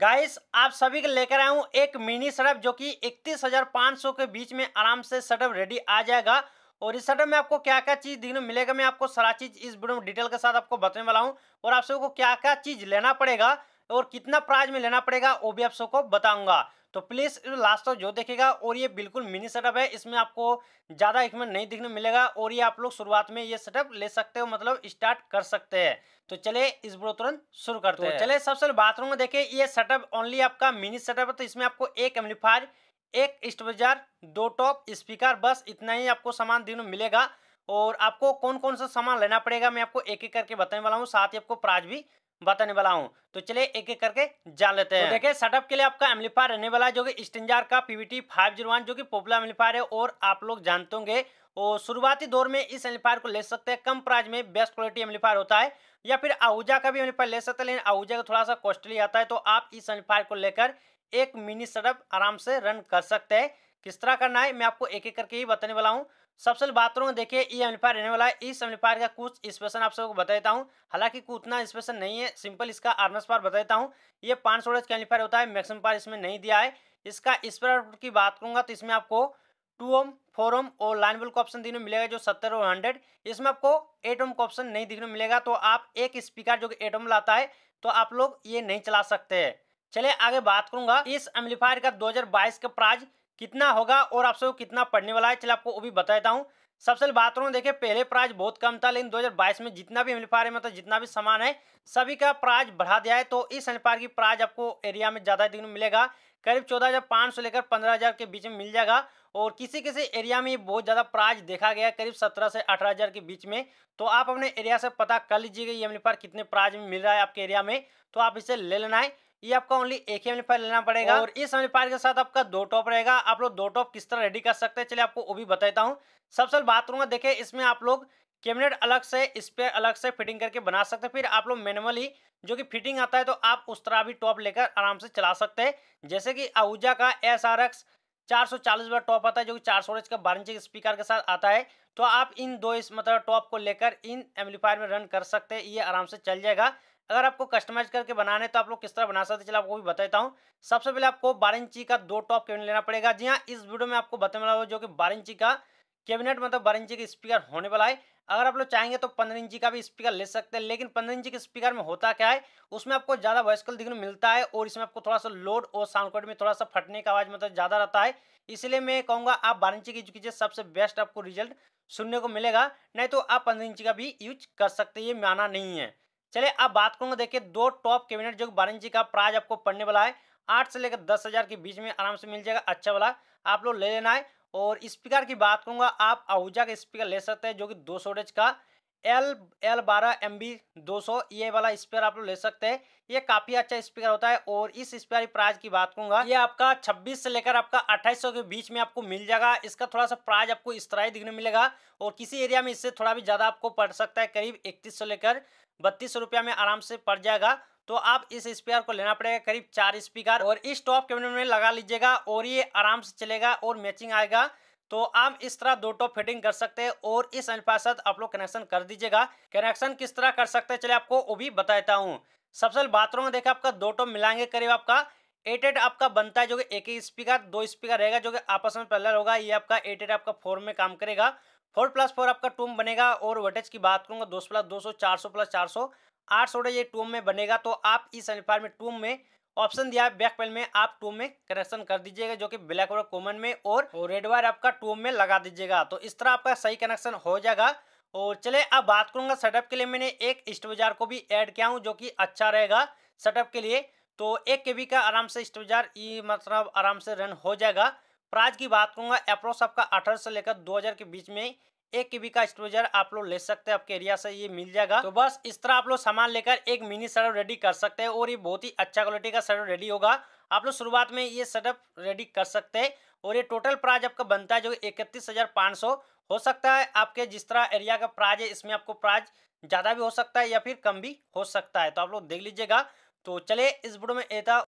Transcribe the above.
guys आप सभी के लेकर आया हूँ एक मिनी सडप जो कि इकतीस हजार पाँच सौ के बीच में आराम से सडप रेडी आ जाएगा और इस सडप में आपको क्या क्या चीज़ देखने मिलेगा मैं आपको सारा चीज़ इस वीडियो में डिटेल के साथ आपको बताने वाला हूँ और आप सबको क्या क्या चीज़ लेना पड़ेगा और कितना प्राइज में लेना पड़ेगा वो भी आप सबको बताऊंगा तो प्लीज़ लास्ट तक जो देखेगा और ये बिल्कुल मिनी सेटअप है इसमें आपको ज़्यादा इसमें नहीं दिखने मिलेगा और ये आप लोग शुरुआत में ये सेटअप ले सकते हो मतलब स्टार्ट कर सकते हैं तो चले इस ब्रो तुरंत शुरू करते तो हैं चले सबसे बाथरूम में देखिए ये सेटअप ओनली आपका मिनी सेटअप है तो इसमें आपको एक एम्लीफायर एक स्टोरेजार दो टॉप स्पीकर बस इतना ही आपको सामान दिन मिलेगा और आपको कौन कौन सा सामान लेना पड़ेगा मैं आपको एक एक करके बताने वाला हूँ साथ ही आपको प्राइज भी बताने वाला हूँ तो चलिए एक एक करके जान लेते तो हैं तो देखिए सेटअप के लिए आपका एम्पलीफायर रहने वाला है जो कि स्टेंजार का पीवीटी फाइव जीरो वन जो कि पॉपुलर एम्पलीफायर है और आप लोग जानते होंगे और शुरुआती दौर में इस एम्पलीफायर को ले सकते हैं कम प्राइस में बेस्ट क्वालिटी एम्पलीफायर होता है या फिर आहूजा का भी एम्पलीफायर ले सकते हैं लेकिन आहूजा का थोड़ा सा कॉस्टली आता है तो आप इस एम्पलीफायर को लेकर एक मिनी सेटअप आराम से रन कर सकते हैं किस तरह करना है मैं आपको एक एक करके ही बताने वाला हूँ सबसे पहले बात करूँगा देखिए ई एम्पायर रहने वाला है इस एम्पलीफायर का कुछ स्पेशन आप सबको बता देता हूँ हालांकि उतना स्पेशन नहीं है सिंपल इसका आर्मस पार बता देता हूँ ये पाँच सौ का एम्पलीफायर होता है मैक्सिमम पार इसमें नहीं दिया है इसका स्पेयर की बात करूँगा तो इसमें आपको टू ओम फोर ओम और लाइन बल्ब का ऑप्शन देखने मिलेगा जो सत्तर और हंड्रेड इसमें आपको एट ओम का ऑप्शन नहीं देखने मिलेगा तो आप एक स्पीकर जो कि एट ओम लाता है तो आप लोग ये नहीं चला सकते हैं चलिए आगे बात करूंगा इस एम्पलीफायर का 2022 का प्राइस कितना होगा और आप सबको कितना पढ़ने वाला है चलिए आपको वो भी बताता हूँ सबसे बात करूँ देखिए पहले प्राइस बहुत कम था लेकिन 2022 में जितना भी हेम्पलीफायर है मतलब जितना भी सामान है सभी का प्राइज बढ़ा दिया है तो इस हेम्पलीफायर की प्राइस आपको एरिया में ज़्यादा दिन मिलेगा करीब चौदह हज़ार पाँच सौ लेकर पंद्रह हज़ार के बीच में मिल जाएगा और किसी किसी एरिया में बहुत ज़्यादा प्राइज देखा गया करीब सत्रह से अठारह हज़ार के बीच में तो आप अपने एरिया से पता कर लीजिएगा ये एम्पलीफायर कितने प्राइज में मिल रहा है आपके एरिया में तो आप इसे ले लेना है ये आपका ओनली एक ही एम्पलीफायर लेना पड़ेगा और इस एम्पलीफायर के साथ आपका दो टॉप रहेगा आप लोग दो टॉप किस तरह रेडी कर सकते हैं चलिए आपको वो भी बताता हूँ सबसे बात करूंगा देखिए इसमें आप लोग कैबिनेट अलग से स्पेयर अलग से फिटिंग करके बना सकते हैं फिर आप लोग मैनुअली जो कि फिटिंग आता है तो आप उस तरह भी टॉप लेकर आराम से चला सकते हैं जैसे कि आहूजा का एस आर एक्स चार सौ चालीस वाला टॉप आता है जो कि चार सौ का बारह इंच स्पीकर के साथ आता है तो आप इन दो इस मतलब टॉप को लेकर इन एम्पलीफायर में रन कर सकते हैं ये आराम से चल जाएगा अगर आपको कस्टमाइज करके बनाने तो आप लोग किस तरह बना सकते चलो आपको भी बताता हूँ सबसे पहले आपको बारह इंची का दो टॉप कैबिनेट लेना पड़ेगा जी हाँ इस वीडियो में आपको बताने वाला जो कि बारह इंची का कैबिनेट मतलब बारह इंची का स्पीकर होने वाला है अगर आप लोग चाहेंगे तो पंद्रह इंची का भी स्पीकर ले सकते हैं लेकिन पंद्रह इंची के स्पीकर में होता क्या है उसमें आपको ज़्यादा वॉइस कॉल दिखने मिलता है और इसमें आपको थोड़ा सा लोड और साउंड क्वालिटी में थोड़ा सा फटने का आवाज़ मतलब ज़्यादा रहता है इसलिए मैं कहूँगा आप बारह इंची की यूज कीजिए सबसे बेस्ट आपको रिजल्ट सुनने को मिलेगा नहीं तो आप पंद्रह इंची का भी यूज कर सकते ये माना नहीं है चलिए अब बात करूंगा देखिए दो टॉप कैबिनेट जो वाणिज्य का प्राइज आपको पढ़ने वाला है आठ से लेकर दस हज़ार के बीच में आराम से मिल जाएगा अच्छा वाला आप लोग ले लेना है और स्पीकर की बात करूंगा आप आहूजा का स्पीकर ले सकते हैं जो कि दो सौ का एल एल बारह एम बी दो सौ ये वाला स्पेयर आप लोग ले सकते हैं ये काफ़ी अच्छा स्पीकर होता है और इस स्पीकर की प्राइस की बात करूंगा ये आपका 26 से लेकर आपका 2800 के बीच में आपको मिल जाएगा इसका थोड़ा सा प्राइस आपको इस तरह ही दिखने मिलेगा और किसी एरिया में इससे थोड़ा भी ज़्यादा आपको पड़ सकता है करीब इकतीस लेकर बत्तीस रुपया में आराम से पड़ जाएगा तो आप इस स्पीकर को लेना पड़ेगा करीब चार स्पीकर और इस टॉप कैबिनेट में लगा लीजिएगा और ये आराम से चलेगा और मैचिंग आएगा तो आप इस तरह दो टॉप फिटिंग कर सकते हैं और इस अनुपात साथ आप लोग कनेक्शन कर दीजिएगा कनेक्शन किस तरह कर सकते हैं चले आपको वो भी बताता हूँ सबसे बाथरूम में आपका दो टॉप मिलाएंगे करीब आपका एट एट आपका बनता है जो कि एक ही स्पीकर दो स्पीकर रहेगा जो कि आपस में पहला होगा ये आपका एट एट आपका फोर में काम करेगा फोर प्लस फोर आपका टूम बनेगा और वोटेज की बात करूंगा दो प्लस दो सौ चार सौ प्लस चार सौ आठ सौ ये टूम में बनेगा तो आप इस अनुपात में टूम में ऑप्शन दिया है बैक पेन में आप टूम में करेक्शन कर दीजिएगा जो कि ब्लैक वायर कॉमन में और रेड वायर आपका टूम में लगा दीजिएगा तो इस तरह आपका सही कनेक्शन हो जाएगा और चले अब बात करूंगा सेटअप के लिए मैंने एक स्टोजार को भी ऐड किया हूँ जो कि अच्छा रहेगा सेटअप के लिए तो एक के का आराम से स्टोजार ई मतलब आराम से रन हो जाएगा प्राइज की बात करूंगा अप्रोक्स आपका अठारह से लेकर दो के बीच में एक कीबी का स्टोरेजर आप लोग ले सकते हैं आपके एरिया से ये मिल जाएगा तो बस इस तरह आप लोग सामान लेकर एक मिनी सेटअप रेडी कर सकते हैं और ये बहुत ही अच्छा क्वालिटी का सेटअप रेडी होगा आप लोग शुरुआत में ये सेटअप रेडी कर सकते हैं और ये टोटल प्राइज आपका बनता है जो इकतीस हज़ार पाँच सौ हो सकता है आपके जिस तरह एरिया का प्राइज है इसमें आपको प्राइज ज़्यादा भी हो सकता है या फिर कम भी हो सकता है तो आप लोग देख लीजिएगा तो चले इस वीडियो में ये था